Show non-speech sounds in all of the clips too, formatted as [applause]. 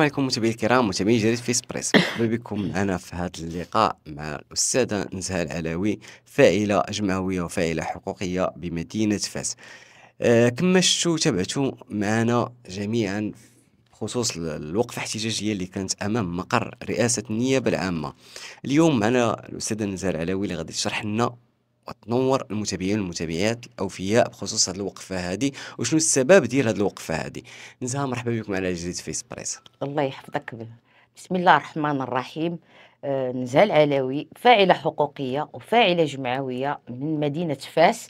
السلام عليكم متابعينا الكرام متابعين جريده في بريس [coughs] مرحبا بكم معنا في هذا اللقاء مع الاستاذه نزهه العلوي فاعله جمعويه وفاعله حقوقيه بمدينه فاس آه كما شفتوا تابعتوا معنا جميعا بخصوص الوقفه الاحتجاجيه اللي كانت امام مقر رئاسه النيابه العامه اليوم معنا الاستاذه نزهه العلوي اللي غادي تشرح لنا وتنور المتابعين والمتابعات الاوفياء بخصوص هذه الوقفه هذه وشنو السبب ديال هذه الوقفه هذه نزهه مرحبا بكم على جديد في اسبريسو الله يحفظك بسم الله الرحمن الرحيم آه، نزال علوي فاعله حقوقيه وفاعله جمعويه من مدينه فاس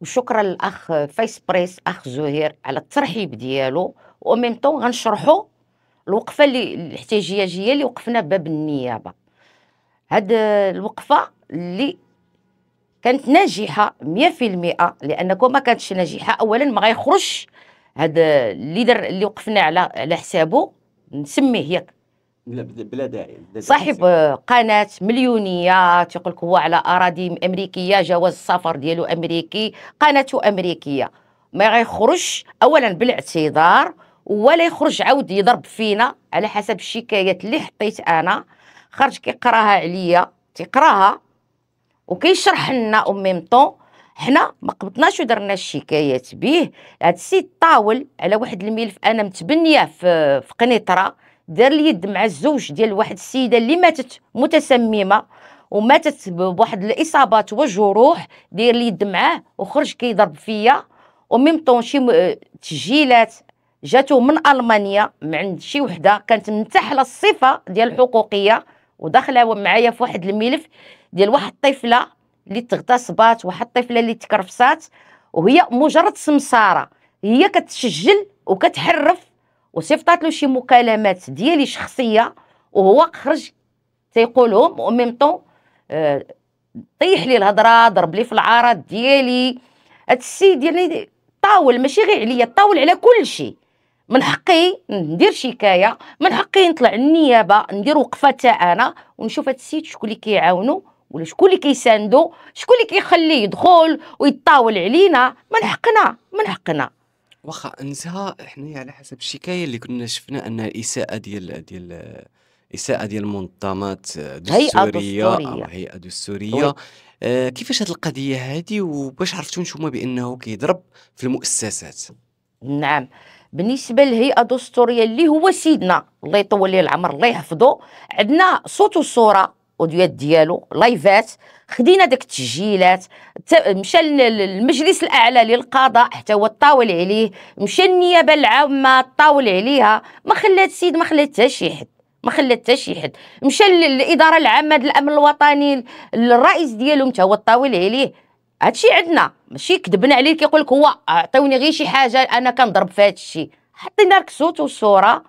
وشكرا للاخ فيس بريس اخ زهير على الترحيب ديالو وميم طون غنشرحوا الوقفه اللي الاحتجاجيه اللي وقفنا باب النيابه هاد الوقفه اللي كانت ناجحه 100% لان كون ما كانتش ناجحه اولا ما غيخرجش هذا اللي در اللي وقفنا على على حسابه نسميه ياك بلا بلا داعي صاحب قناه مليونيه تيقول لك هو على اراضي امريكيه جواز السفر ديالو امريكي قناته امريكيه ما غيخرجش اولا بالاعتذار ولا يخرج عاود يضرب فينا على حسب الشكايات اللي حطيت انا خرج كيقراها عليا تيقراها وكيشرح لنا اوميم طون حنا ما قبطناش ودرنا الشكايات به هاد السيد طاول على واحد الملف انا متبنيه في في قنيطره دار اليد مع الزوج ديال واحد السيده اللي ماتت متسممه وماتت بواحد الاصابات وجروح داير اليد معاه وخرج كيضرب فيا وميم طون شي تسجيلات جاتو من المانيا من عند شي وحده كانت منتحله الصفه ديال الحقوقيه وداخله معايا في واحد الملف ديال واحد الطفله اللي تغتصبات واحد الطفله اللي تكرفسات وهي مجرد سمساره هي كتسجل وكتحرف وصيفطات له شي مكالمات ديالي شخصيه وهو خرج تيقولهم وميم طون آه، طيح لي الهضره ضرب لي في العارض ديالي هاد السيد يعني طاول ماشي غير عليا طاول على كل شيء من حقي ندير شكايه من حقي نطلع النيابه ندير وقفه تاع انا ونشوف هاد السيد شكون اللي كيعاونو ولا شكون اللي كيساندو شكون اللي كيخليه يدخل ويطاول علينا من حقنا من حقنا واخا نسها حنايا على حسب الشكايه اللي كنا شفنا ان الاساءه ديال ديال الاساءه ديال المنظمات الدستوريه او هيئه دستوريه آه،, آه كيفاش هذه القضيه هذه وباش عرفتوا نتوما بانه كيضرب في المؤسسات نعم بالنسبه للهيئه الدستوريه اللي هو سيدنا الله يطول ليه العمر الله يحفظه عندنا صوت وصوره الاوديوات ديالو لايفات خدينا داك التسجيلات مشى للمجلس الاعلى للقضاء حتى هو طاول عليه مشى النيابه العامه طاول عليها ما خلات السيد ما خلات حتى شي حد ما خلات حتى شي حد مشى للاداره العامه الامن الوطني الرئيس ديالهم حتى هو طاول عليه هادشي عندنا ماشي كذبنا عليه كيقول لك هو عطيوني غير شي حاجه انا كنضرب في هادشي حطينا لك صوت وصوره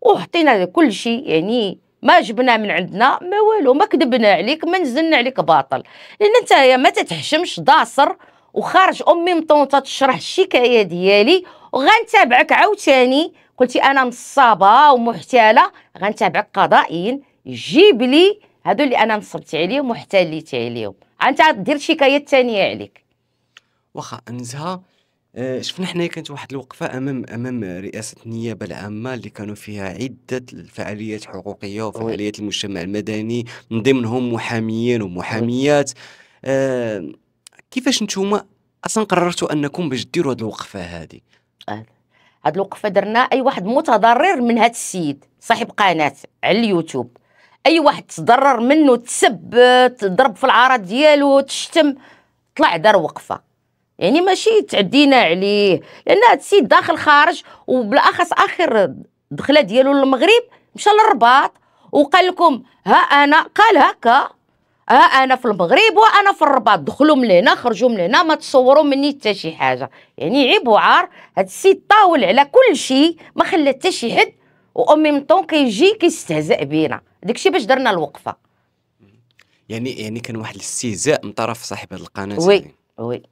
وحطينا كل شيء يعني ما جبناه من عندنا ما والو ما كذبنا عليك ما نزلنا عليك باطل لان انت يا ما تتحشمش داصر وخارج امي مطونطه تشرح الشكايه ديالي وغنتابعك عاوتاني قلتي انا نصابه ومحتاله غنتابعك قضائيا جيب لي هادو اللي انا نصبت عليهم واحتليت عليهم انت دير شكايه ثانيه عليك واخا انزها آه، شفنا حنايا كانت واحد الوقفه امام امام رئاسه النيابه العامه اللي كانوا فيها عده فعاليات حقوقيه وفعاليات المجتمع المدني من ضمنهم محاميين ومحاميات آه، كيفاش نتوما اصلا قررتوا انكم باش ديروا هذه الوقفه هذه آه، هاد الوقفه درنا اي واحد متضرر من هاد السيد صاحب قناه على اليوتيوب اي واحد تضرر منه تسب تضرب في العرض ديالو تشتم طلع دار وقفه يعني ماشي تعدينا عليه لان هذا السيد داخل خارج وبالاخص اخر دخله ديالو للمغرب مشى للرباط وقال لكم ها انا قال هكا ها انا في المغرب وانا في الرباط دخلوا من هنا خرجوا من هنا ما تصوروا مني حتى شي حاجه يعني عيب وعار هاد السيد طاول على كل شيء ما خلى حتى شي حد وامي من طون كيجي كيستهزأ بينا داكشي باش درنا الوقفه يعني يعني كان واحد الاستهزاء من طرف صاحب هذه القناه وي وي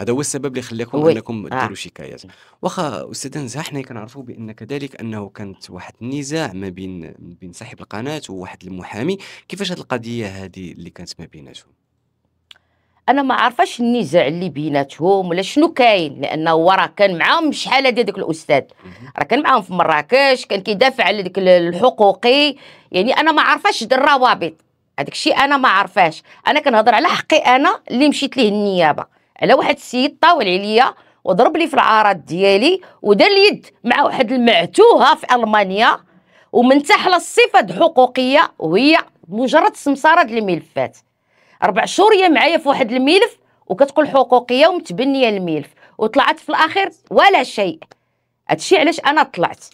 هذا هو السبب اللي خلاكم انكم آه. ديروا آه. شكايات واخا استاذ نزهه حنا كنعرفوا بان كذلك انه كانت واحد النزاع ما بين بين صاحب القناه وواحد المحامي كيفاش هذه القضيه هذه اللي كانت ما بيناتهم انا ما عارفاش النزاع اللي بيناتهم ولا شنو كاين لانه هو راه كان معاهم شحال هذا داك الاستاذ راه كان معاهم في مراكش كان كيدافع على داك الحقوقي يعني انا ما عارفاش الروابط هذاك الشيء انا ما عارفاش انا كنهضر على حقي انا اللي مشيت ليه النيابه على واحد السيد طاول عليا وضرب لي في العارض ديالي ودار اليد مع واحد المعتوهه في المانيا ومنتحل الصفه حقوقيه وهي مجرد سمساره د الملفات اربع شهور هي معايا في واحد الملف وكتقول حقوقيه ومتبنيه الملف وطلعت في الاخير ولا شيء هادشي علاش انا طلعت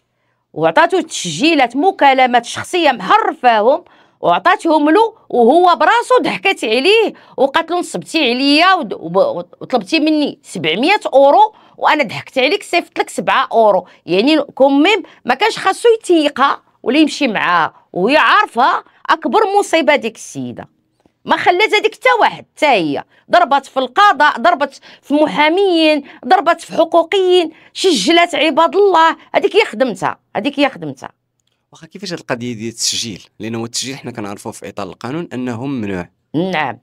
وعطاتو تسجيلات مكالمات شخصيه محرفاهم وعطاتهم له وهو براسو ضحكات عليه وقالت له نصبتي عليا وطلبتي مني 700 اورو وانا ضحكت عليك صيفط لك 7 اورو يعني كوميم ما كانش خاصو يتيقها ولا يمشي معاها وهي عارفه اكبر مصيبه ديك السيده ما خلات هذيك حتى واحد حتى هي ضربت في القضاء ضربت في محاميين ضربت في حقوقيين سجلات عباد الله هذيك هي خدمتها هذيك هي خدمتها واخا كيفاش هاد القضيه ديال التسجيل لانه التسجيل حنا كنعرفوه في اطار القانون انه ممنوع نعم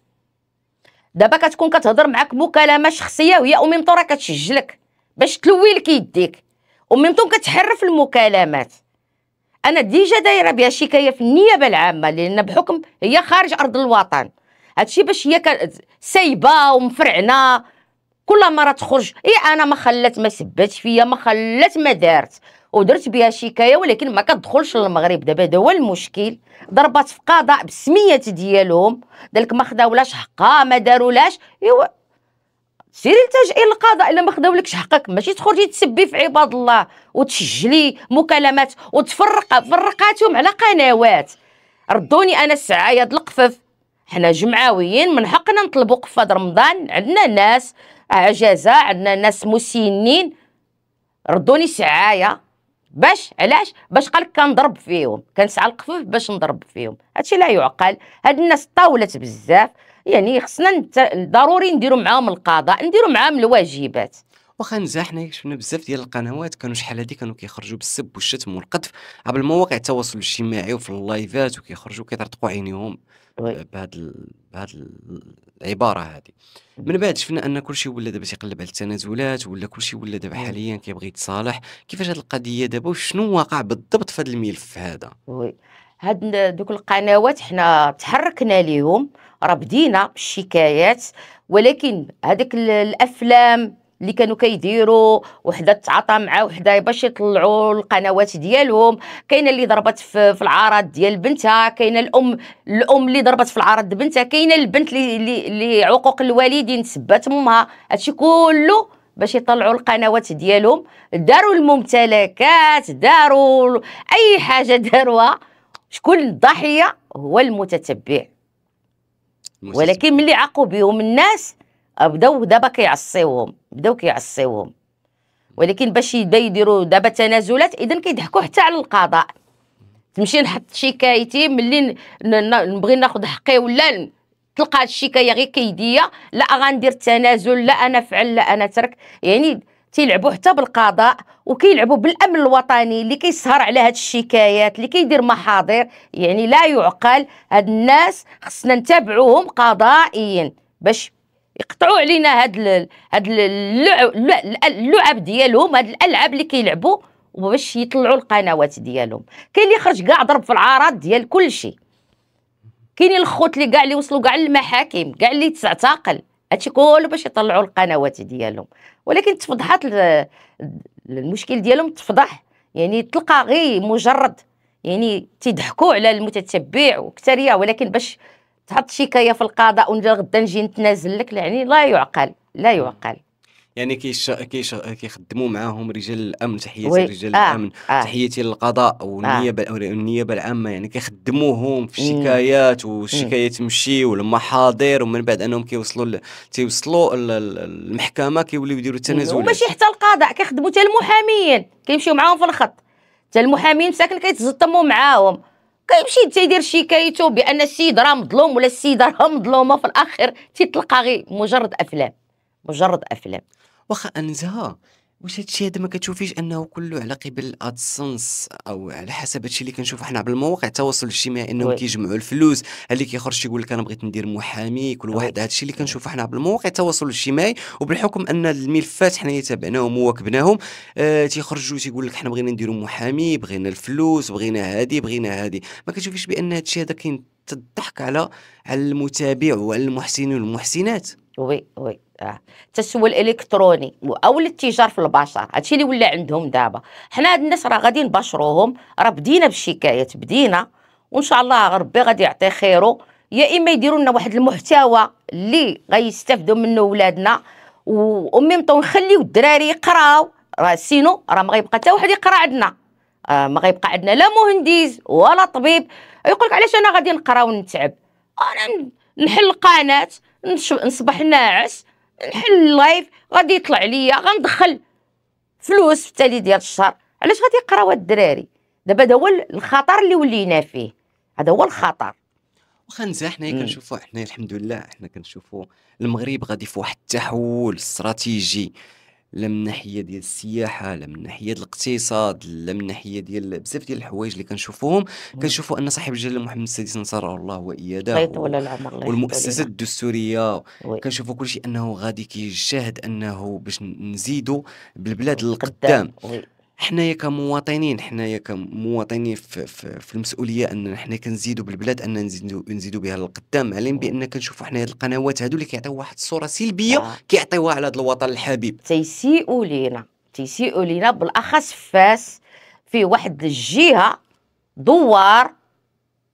دابا كتكون كتهضر معاك مكالمه شخصيه وهي وميم طون راه كتسجلك باش تلوي لك يديك وميم طون كتحرف المكالمات انا ديجا دايره بها شكايه في النيابه العامه لان بحكم هي خارج ارض الوطن هادشي باش هي سايبه ومفرعنه كل مره تخرج اي انا ما خلات ما سبات فيا ما خلات ما دارت ودرت بها شكايه ولكن ما كتدخلش للمغرب دابا هذا هو المشكل ضربات في قضاء بسميه ديالهم ذلك ما خداولاش حقها ما دارولاش ايوا سيري لتجئي للقضاء الا ما خداولكش حقك ماشي تخرجي تسبي في عباد الله وتسجلي مكالمات وتفرق فرقاتهم على قنوات ردوني انا الساعه يا القفف حنا جمعويين من حقنا نطلبوا قفاض رمضان عندنا ناس عجزه عندنا ناس مسنين ردوني سعايه باش علاش باش قالك كنضرب فيهم كنسعى القفف باش نضرب فيهم هادشي لا يعقل هاد الناس طاولت بزاف يعني خصنا ضروري نديرو معاهم القضاء نديرو معاهم الواجبات واخا نزاح حنايا شفنا بزاف ديال القنوات كانوا شحال هادي كانوا كيخرجوا بالسب والشتم والقذف عبر المواقع التواصل الاجتماعي وفي اللايفات وكيخرجوا كيطرطقوا عينيهم بهاد بهاد العباره هادي من بعد شفنا ان كلشي ولا دابا تيقلب على التنازلات ولا كلشي ولا دابا حاليا كيبغي يتصالح كيفاش هاد القضيه دابا وشنو واقع بالضبط في هاد الملف هذا وي هاد دوك القنوات حنا تحركنا ليهم راه بدينا بالشكايات ولكن هذيك الافلام اللي كانوا كيديروا وحده تعاطى مع وحده باش يطلعوا القنوات ديالهم كاينه اللي ضربت في, في العرض ديال بنتها كاينه الام الام اللي ضربت في العرض بنتها كاينه البنت اللي اللي عقوق الوالدين سبات امها هادشي كله باش يطلعوا القنوات ديالهم داروا الممتلكات داروا اي حاجه داروها شكون الضحيه هو المتتبع ولكن ملي عاقوا بهم الناس بداو دابا كيعصيوهم بداو كيعصيوهم ولكن باش يبداو يديروا دابا تنازلات اذا كيضحكوا حتى على القضاء تمشي نحط شكايتي ملي نبغي ناخذ حقي ولا تلقى الشكايه غير كيديه لا غندير التنازل لا انا فعل لا انا ترك يعني تيلعبوا حتى بالقضاء وكيلعبوا بالامن الوطني اللي كيسهر على هاد الشكايات اللي كيدير محاضر يعني لا يعقل هاد الناس خصنا نتابعوهم قضائيا باش يقطعوا علينا هاد هاد اللعب ديالهم هاد الالعاب اللي كيلعبوا باش يطلعوا القنوات ديالهم كاين اللي خرج كاع ضرب في العارض ديال كلشي كاين كاينين الخوت اللي كاع اللي وصلوا كاع للمحاكم كاع اللي تعتقل هادشي كله باش يطلعوا القنوات ديالهم ولكن تفضحات المشكل ديالهم تفضح يعني تلقى غير مجرد يعني تيضحكوا على المتتبع وكثريه ولكن باش تحط شكايه في القضاء ونجي غدا نجي نتنازل لك يعني لا يعقل لا يعقل يعني كيش كيش كيخدموا معاهم رجال الامن تحياتي رجال آه. الامن آه. تحياتي للقضاء والنيابه آه. النيابه العامه يعني كيخدموهم في الشكايات والشكايه تمشي والمحاضر ومن بعد انهم كيوصلوا ل... تيوصلوا للمحكمه كيوليو يديروا التنازل وماشي حتى القضاء كيخدموا حتى المحامين كيمشيو معاهم في الخط حتى المحامين ساكن كيتزطموا معاهم كيمشي طيب، تيدير شكايته بان السيد راه مظلوم ولا السيده [laughs] راه مظلومه في الاخر تيتلقى غير مجرد افلام مجرد افلام واخا انزها واش هادشي هذا ما كتشوفيش انه كله على قبل ادسنس او على حسب هادشي اللي كنشوفو حنا بالمواقع التواصل الاجتماعي انهم كيجمعوا الفلوس اللي كيخرج يقول لك انا بغيت ندير محامي كل واحد هادشي اللي كنشوفو حنا بالمواقع التواصل الاجتماعي وبالحكم ان الملفات حنا تابعناهم وواكبناهم آه تيخرجوا تيقول لك حنا بغينا نديروا محامي بغينا الفلوس بغينا هادي بغينا هادي ما كتشوفيش بان هادشي هذا كاين الضحك على على المتابع وعلى المحسنين والمحسنات وي وي التسوى الالكتروني او الاتجار في البشر هادشي اللي ولا عندهم دابا حنا هاد الناس راه غادي نبشروهم راه بدينا بالشكايات بدينا وان شاء الله ربي غادي يعطي خيره يا اما يديروا لنا واحد المحتوى اللي غيستافدوا منه ولادنا وامي مطون نخليو الدراري يقراو راه سينو راه ما غيبقى حتى واحد يقرا عندنا آه ما غيبقى عندنا لا مهندس ولا طبيب يقول لك علاش انا غادي نقرا ونتعب انا نحل قناه نصبح ناعس نحل اللايف غادي يطلع ليا غندخل فلوس في التالي ديال الشهر علاش غادي يقراو الدراري دابا هذا هو الخطر اللي ولينا فيه هذا هو الخطر واخا نتا حنايا كنشوفوا حنايا الحمد لله حنا كنشوفوا المغرب غادي في واحد التحول استراتيجي لا من ناحيه ديال السياحه لا من ناحيه الاقتصاد لا من ناحيه ديال بزاف ديال الحوايج اللي كنشوفوهم كنشوفوا ان صاحب الجلاله محمد السادس نصره الله واياده والمؤسسات الدستوريه كنشوفوا كل شيء انه غادي كيجاهد انه باش نزيدوا بالبلاد القدام حنايا كمواطنين حنايا كمواطنين في, في, في المسؤوليه ان حنا كنزيدوا بالبلاد اننا نزيدوا نزيدوا بها للقدام علم بان كنشوفوا حنا هاد القنوات هادو اللي كيعطيو واحد الصوره سلبيه آه. كيعطيوها على هذا الوطن الحبيب تيسيئوا لينا تيسيئوا لينا بالاخص فاس في واحد الجهه دوار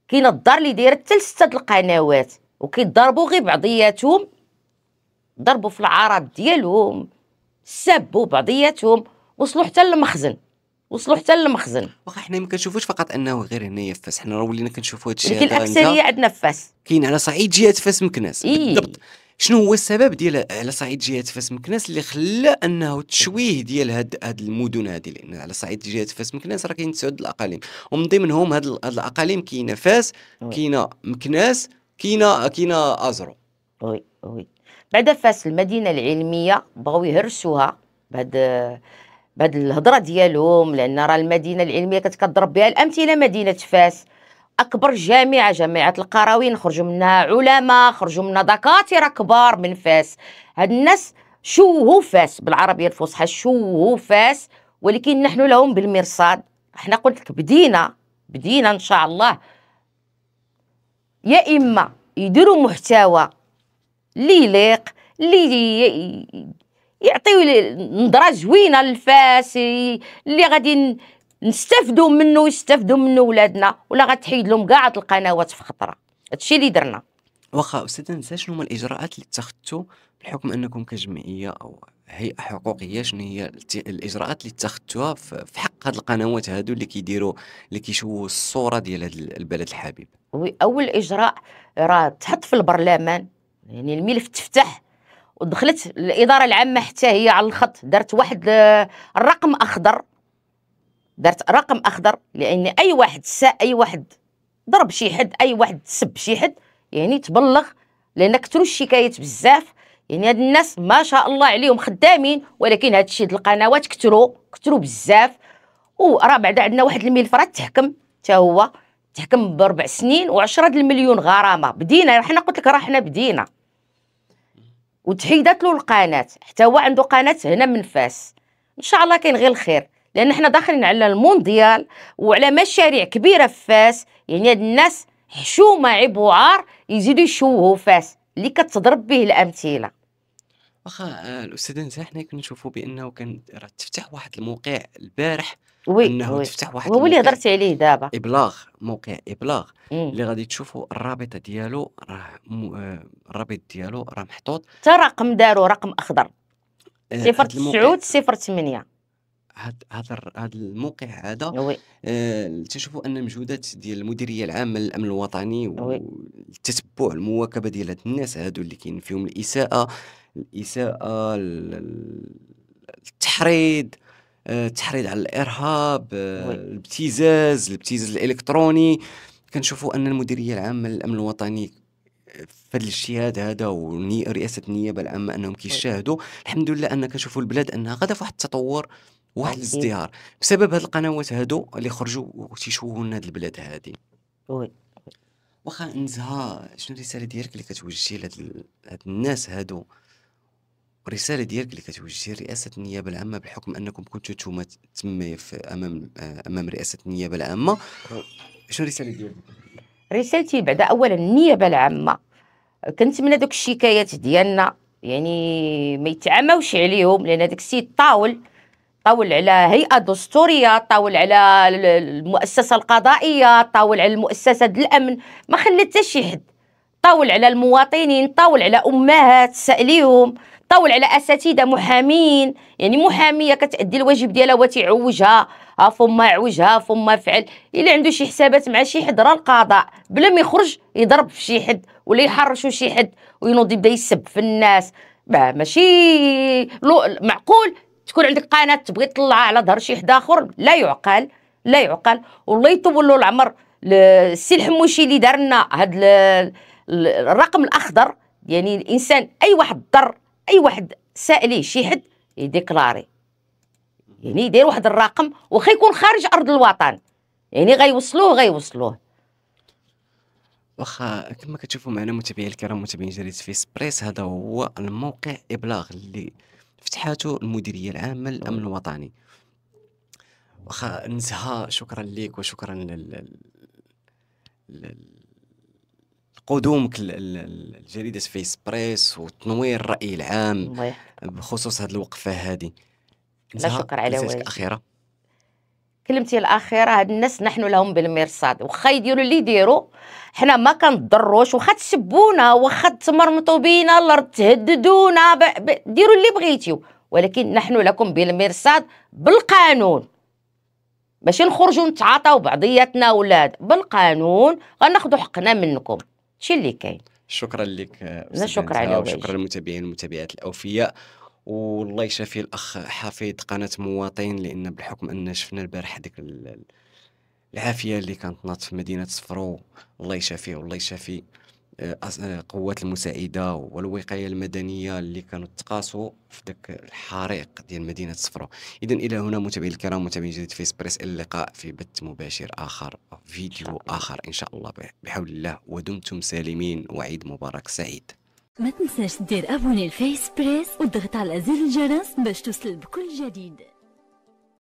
كاين الدار اللي دايره حتى لسته القنوات وكيضربوا غير بعضياتهم ضربوا في العرب ديالهم سبوا بعضياتهم وصلوا حتى للمخزن وصلوا حتى للمخزن واخا حنا ما كنشوفوش فقط انه غير هنايا في فاس حنا راه ولينا كنشوفوا هذا الشيء لكن الاكثريه عندنا في فاس كاين على صعيد جهه فاس مكناس إيه؟ بالضبط شنو هو السبب ديال على صعيد جهه فاس مكناس اللي خلى انه التشويه ديال هاد هاد المدن هذه لان على صعيد جهه فاس مكناس راه كاين تسعود الاقاليم ومن ضمنهم هاد, الاقاليم كاينه فاس كاينه مكناس كاينه كاينه ازرو وي وي بعد فاس المدينه العلميه بغاو يهرسوها بهاد بهاد الهضره ديالهم لان راه المدينه العلميه كتضرب بها الامثله مدينه فاس اكبر جامعه جامعه القراوين خرجوا منها علماء خرجوا منها دكاتره كبار من فاس هاد الناس شوهوا فاس بالعربيه الفصحى شوهوا فاس ولكن نحن لهم بالمرصاد احنا قلت لك بدينا بدينا ان شاء الله يا اما يديروا محتوى ليليق يليق اللي يعطيو نظره زوينه للفاس اللي غادي نستافدوا منه ويستافدوا منه ولادنا ولا غتحيد لهم كاع القنوات في خطره هادشي اللي درنا واخا استاذ نساء شنو هما الاجراءات اللي اتخذتوا بحكم انكم كجمعيه او هيئه حقوقيه شنو هي الاجراءات اللي اتخذتوها في حق هاد القنوات هادو اللي كيديروا اللي كيشوهوا الصوره ديال هاد البلد الحبيب وي اول اجراء راه تحط في البرلمان يعني الملف تفتح ودخلت الاداره العامه حتى هي على الخط درت واحد آه، الرقم اخضر درت رقم اخضر لان اي واحد سا اي واحد ضرب شي حد اي واحد سب شي حد يعني تبلغ لان كثروا الشكايات بزاف يعني هاد الناس ما شاء الله عليهم خدامين ولكن هاد الشيء القنوات كثروا كثروا بزاف وراه بعد عندنا واحد الملف راه تحكم حتى هو تحكم باربع سنين و10 المليون غرامه بدينا حنا قلت لك راه حنا بدينا وتحيدات له القناه حتى هو عنده قناه هنا من فاس ان شاء الله كاين غير الخير لان حنا داخلين على المونديال وعلى مشاريع كبيره في فاس يعني هاد الناس حشومه عبوعار يزيدوا يشوهوا فاس اللي كتضرب به الامثله واخا آه، الاستاذ نزار حنا كنشوفوا بانه كان راه تفتح واحد الموقع البارح وي انه وي. تفتح واحد هو اللي هضرت عليه دابا ابلاغ موقع ابلاغ مم. اللي غادي تشوفوا الرابطه ديالو راه م... آه، الرابط ديالو راه محطوط حتى رقم دارو رقم اخضر 09 آه، 08 هاد هاد هاد الموقع هذا آه تشوفوا ان المجهودات ديال المديريه العامه للامن الوطني والتتبع المواكبه ديال هاد الناس هادو اللي كاين فيهم الاساءه الاساءه التحريض آه، التحريض على الارهاب آه، الابتزاز الابتزاز الالكتروني كنشوفوا ان المديريه العامه للامن الوطني آه، في هذا الاجتهاد هذا ورئاسه النيابه العامه انهم كيشاهدوا الحمد لله ان كنشوفوا البلاد انها غدا في واحد التطور واحد الازدهار بسبب هاد القنوات هادو اللي خرجوا وتيشوهوا لنا هاد البلاد هادي وي واخا نزها شنو الرساله ديالك اللي كتوجهي لهاد الناس هادو والرساله ديالك اللي كتوجهي لرئاسه النيابه العامه بحكم انكم كنتوا نتوما تما امام امام رئاسه النيابه العامه شنو الرساله ديالك رسالتي بعدا اولا النيابه العامه كنتمنى دوك الشكايات ديالنا يعني ما يتعاموش عليهم لان داك السيد طاول طاول على هيئه دستوريه طاول على المؤسسه القضائيه طاول على المؤسسه الامن ما خلى حتى شي حد طاول على المواطنين طاول على امهات ساليهم طول على اساتذه محامين يعني محاميه كتادي الواجب ديالها وتعوجها ها فما عوجها فما فعل الا عنده شي حسابات مع شي حد راه القضاء بلا ما يخرج يضرب في شي حد ولا يحرشوا شي حد وينوض يبدا يسب في الناس ما ماشي معقول تكون عندك قناه تبغي تطلع على ظهر شي حد اخر لا يعقل لا يعقل والله يطول له العمر السي الحموشي اللي دار لنا هذا الرقم الاخضر يعني الانسان اي واحد ضر اي واحد سائلي شي حد يديكلاري يعني يدير واحد الرقم وخا يكون خارج ارض الوطن يعني غيوصلوه غيوصلوه واخا كما كتشوفوا معنا متابعي الكرام متابعين جريده فيس بريس هذا هو الموقع ابلاغ اللي فتحاته المديريه العامه للامن الوطني واخا نزهه شكرا ليك وشكرا لل... لل... قدومك لجريده سفيس بريس وتنوير الراي العام بخصوص هذه الوقفه هذه لا شكر على والو الاخيره كلمتي الاخيره هاد الناس نحن لهم بالمرصاد واخا يديروا اللي يديروا حنا ما كنضروش واخا تسبونا واخا تمرمطوا بينا الارض تهددونا ب... ب... ديروا اللي بغيتيو ولكن نحن لكم بالمرصاد بالقانون ماشي نخرجوا نتعاطاو بعضياتنا ولاد بالقانون غناخذوا حقنا منكم شي اللي كاين شكرا لك لا شكرا لك شكرا للمتابعين والمتابعات الاوفياء والله يشافي الاخ حفيظ قناه مواطن لان بالحكم ان شفنا البارح ديك العافيه اللي كانت ناط في مدينه صفرو الله يشافيه والله يشافي القوات آه، آه، المساعده والوقايه المدنيه اللي كانوا تقاسوا في ذاك الحريق ديال مدينه صفرا اذا الى هنا متابعي الكرام متابعين جديد في اسبريس اللقاء في بث مباشر اخر فيديو اخر ان شاء الله بحول الله ودمتم سالمين وعيد مبارك سعيد ما تنساش دير ابوني الفيس بريس وضغط على زر الجرس باش توصل بكل جديد